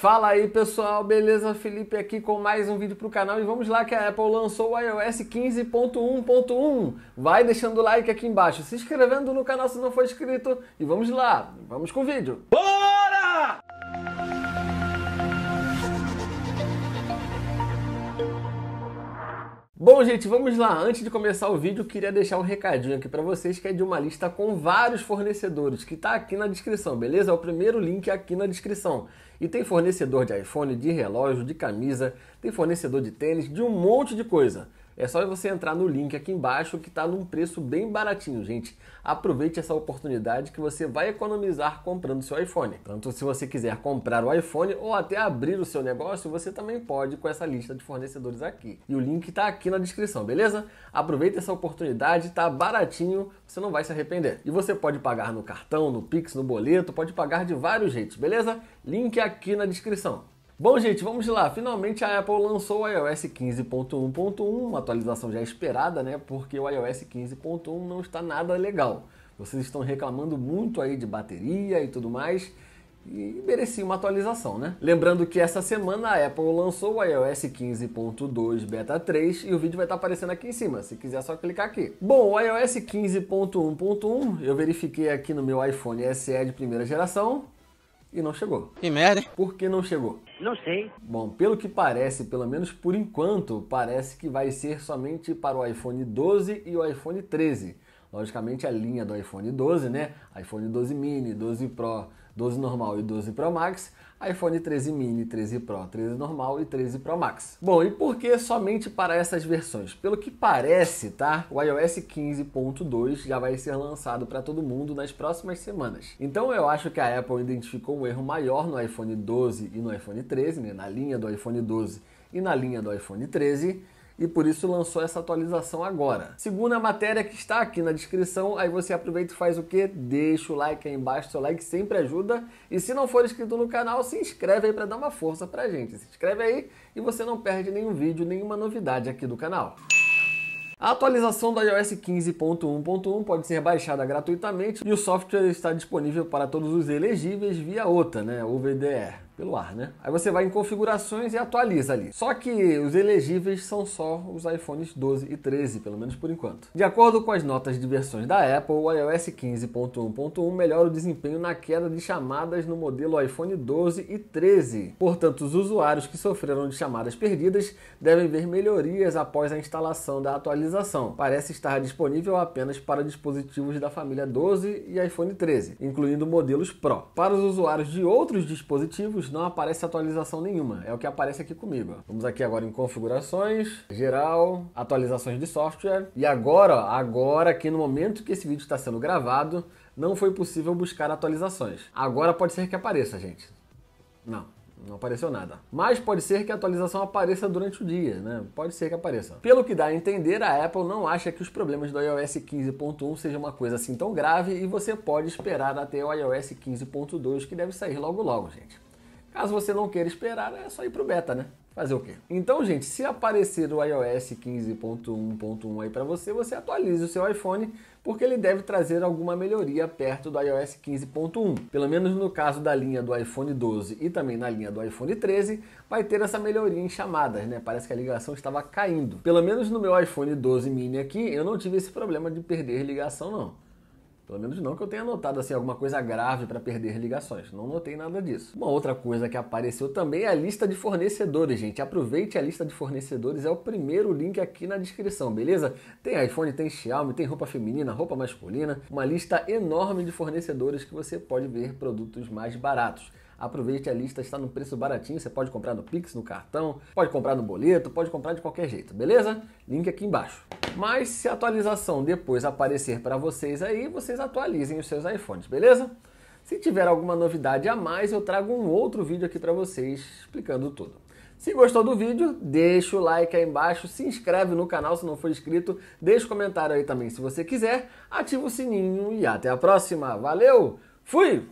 Fala aí pessoal, beleza? Felipe aqui com mais um vídeo para o canal e vamos lá que a Apple lançou o iOS 15.1.1. Vai deixando o like aqui embaixo, se inscrevendo no canal se não for inscrito e vamos lá, vamos com o vídeo. Bom, gente, vamos lá. Antes de começar o vídeo, queria deixar um recadinho aqui para vocês que é de uma lista com vários fornecedores que está aqui na descrição, beleza? É o primeiro link aqui na descrição. E tem fornecedor de iPhone, de relógio, de camisa, tem fornecedor de tênis, de um monte de coisa. É só você entrar no link aqui embaixo que está num preço bem baratinho, gente. Aproveite essa oportunidade que você vai economizar comprando seu iPhone. Tanto se você quiser comprar o iPhone ou até abrir o seu negócio, você também pode com essa lista de fornecedores aqui. E o link está aqui na descrição, beleza? Aproveite essa oportunidade, está baratinho, você não vai se arrepender. E você pode pagar no cartão, no Pix, no boleto, pode pagar de vários jeitos, beleza? Link aqui na descrição. Bom, gente, vamos lá. Finalmente a Apple lançou o iOS 15.1.1, uma atualização já esperada, né? Porque o iOS 15.1 não está nada legal. Vocês estão reclamando muito aí de bateria e tudo mais. E merecia uma atualização, né? Lembrando que essa semana a Apple lançou o iOS 15.2 Beta 3 e o vídeo vai estar aparecendo aqui em cima. Se quiser, é só clicar aqui. Bom, o iOS 15.1.1 eu verifiquei aqui no meu iPhone SE de primeira geração e não chegou. Que merda, hein? Por que não chegou? Não sei. Bom, pelo que parece, pelo menos por enquanto, parece que vai ser somente para o iPhone 12 e o iPhone 13 logicamente a linha do iPhone 12, né? iPhone 12 mini, 12 Pro, 12 normal e 12 Pro Max, iPhone 13 mini, 13 Pro, 13 normal e 13 Pro Max. Bom, e por que somente para essas versões? Pelo que parece, tá? O iOS 15.2 já vai ser lançado para todo mundo nas próximas semanas. Então eu acho que a Apple identificou um erro maior no iPhone 12 e no iPhone 13, né? na linha do iPhone 12 e na linha do iPhone 13 e por isso lançou essa atualização agora. Segundo a matéria que está aqui na descrição, aí você aproveita e faz o que? Deixa o like aí embaixo, seu like sempre ajuda. E se não for inscrito no canal, se inscreve aí para dar uma força pra gente. Se inscreve aí e você não perde nenhum vídeo, nenhuma novidade aqui do canal. A atualização do iOS 15.1.1 pode ser baixada gratuitamente e o software está disponível para todos os elegíveis via OTA, né, o VDR pelo ar, né? Aí você vai em configurações e atualiza ali. Só que os elegíveis são só os iPhones 12 e 13, pelo menos por enquanto. De acordo com as notas de versões da Apple, o iOS 15.1.1 melhora o desempenho na queda de chamadas no modelo iPhone 12 e 13. Portanto, os usuários que sofreram de chamadas perdidas devem ver melhorias após a instalação da atualização. Parece estar disponível apenas para dispositivos da família 12 e iPhone 13, incluindo modelos Pro. Para os usuários de outros dispositivos, não aparece atualização nenhuma, é o que aparece aqui comigo. Vamos aqui agora em configurações, geral, atualizações de software. E agora, agora aqui no momento que esse vídeo está sendo gravado, não foi possível buscar atualizações. Agora pode ser que apareça, gente. Não, não apareceu nada. Mas pode ser que a atualização apareça durante o dia, né? Pode ser que apareça. Pelo que dá a entender, a Apple não acha que os problemas do iOS 15.1 seja uma coisa assim tão grave e você pode esperar até o iOS 15.2 que deve sair logo logo, gente. Caso você não queira esperar, é só ir pro beta, né? Fazer o quê? Então, gente, se aparecer o iOS 15.1.1 aí para você, você atualize o seu iPhone, porque ele deve trazer alguma melhoria perto do iOS 15.1. Pelo menos no caso da linha do iPhone 12 e também na linha do iPhone 13, vai ter essa melhoria em chamadas, né? Parece que a ligação estava caindo. Pelo menos no meu iPhone 12 mini aqui, eu não tive esse problema de perder ligação não. Pelo menos não que eu tenha notado assim alguma coisa grave para perder ligações. Não notei nada disso. Uma outra coisa que apareceu também é a lista de fornecedores, gente. Aproveite a lista de fornecedores, é o primeiro link aqui na descrição, beleza? Tem iPhone, tem Xiaomi, tem roupa feminina, roupa masculina, uma lista enorme de fornecedores que você pode ver produtos mais baratos. Aproveite a lista, está num preço baratinho. Você pode comprar no Pix, no cartão, pode comprar no boleto, pode comprar de qualquer jeito, beleza? Link aqui embaixo. Mas se a atualização depois aparecer para vocês aí, vocês atualizem os seus iPhones, beleza? Se tiver alguma novidade a mais, eu trago um outro vídeo aqui para vocês explicando tudo. Se gostou do vídeo, deixa o like aí embaixo, se inscreve no canal se não for inscrito, deixa o comentário aí também se você quiser, ativa o sininho e até a próxima. Valeu, fui!